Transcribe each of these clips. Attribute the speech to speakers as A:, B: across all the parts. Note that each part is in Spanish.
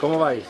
A: ¿Cómo vais?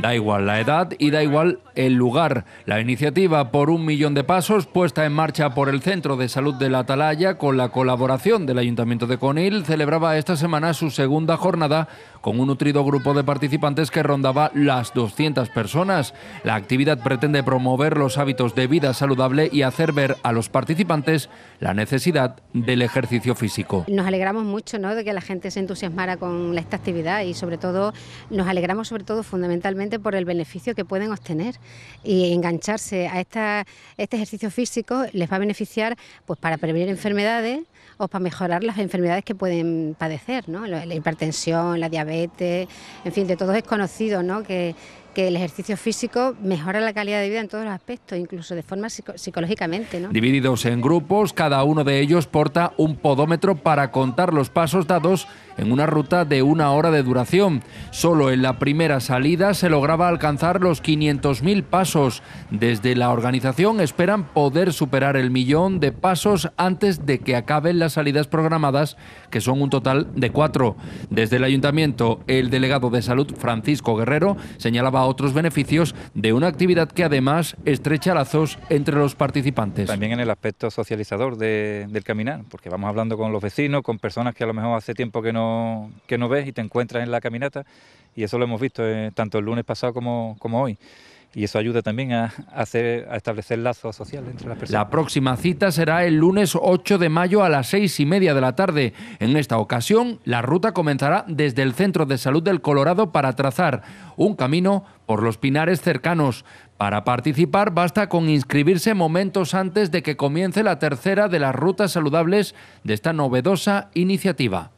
A: Da igual la edad y da igual el lugar. La iniciativa por un millón de pasos puesta en marcha por el Centro de Salud de la Atalaya con la colaboración del Ayuntamiento de Conil celebraba esta semana su segunda jornada con un nutrido grupo de participantes que rondaba las 200 personas. La actividad pretende promover los hábitos de vida saludable y hacer ver a los participantes la necesidad del ejercicio físico.
B: Nos alegramos mucho ¿no? de que la gente se entusiasmara con esta actividad y sobre todo nos alegramos sobre todo fundamentalmente por el beneficio que pueden obtener y engancharse a este ejercicio físico les va a beneficiar pues para prevenir enfermedades o para mejorar las enfermedades que pueden padecer, la hipertensión, la diabetes, en fin, de todos es conocido ¿no? que, el ejercicio físico mejora la calidad de vida en todos los aspectos, incluso de forma psicológicamente.
A: Divididos en grupos, cada uno de ellos porta un podómetro para contar los pasos dados en una ruta de una hora de duración. Solo en la primera salida se lograba alcanzar los 500.000 pasos. Desde la organización esperan poder superar el millón de pasos antes de que acaben las salidas programadas, que son un total de cuatro. Desde el ayuntamiento, el delegado de salud Francisco Guerrero señalaba otros beneficios de una actividad que además estrecha lazos entre los participantes. También en el aspecto socializador del caminar, porque vamos hablando
C: con los vecinos, con personas que a lo mejor hace tiempo que no que no ves y te encuentras en la caminata y eso lo hemos visto eh, tanto el lunes pasado como, hoy y eso ayuda también a, hacer, a
A: establecer lazos sociales entre las personas. La próxima cita será el lunes 8 de mayo a las seis y media de la tarde. En esta ocasión, la ruta comenzará desde el Centro de Salud del Colorado para trazar un camino por los pinares cercanos. Para participar basta con inscribirse momentos antes de que comience la tercera de las rutas saludables de esta novedosa iniciativa.